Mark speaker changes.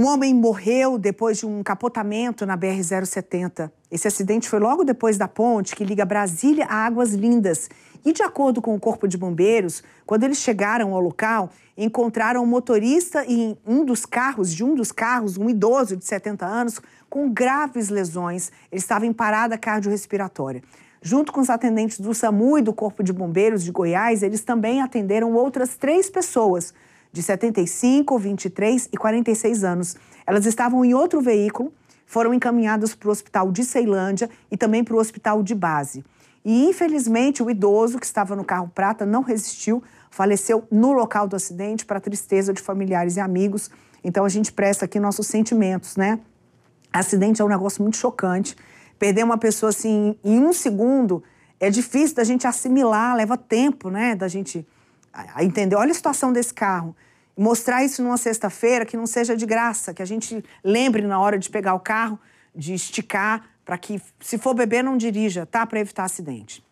Speaker 1: Um homem morreu depois de um capotamento na BR-070. Esse acidente foi logo depois da ponte que liga Brasília a Águas Lindas. E, de acordo com o Corpo de Bombeiros, quando eles chegaram ao local, encontraram o um motorista em um dos carros, de um dos carros, um idoso de 70 anos, com graves lesões. Ele estava em parada cardiorrespiratória. Junto com os atendentes do SAMU e do Corpo de Bombeiros de Goiás, eles também atenderam outras três pessoas de 75, 23 e 46 anos. Elas estavam em outro veículo, foram encaminhadas para o hospital de Ceilândia e também para o hospital de base. E, infelizmente, o idoso que estava no carro prata não resistiu, faleceu no local do acidente, para tristeza de familiares e amigos. Então, a gente presta aqui nossos sentimentos, né? Acidente é um negócio muito chocante. Perder uma pessoa assim em um segundo é difícil da gente assimilar, leva tempo, né? Da gente entender. Olha a situação desse carro mostrar isso numa sexta-feira que não seja de graça, que a gente lembre na hora de pegar o carro, de esticar, para que, se for beber, não dirija, tá? Para evitar acidente.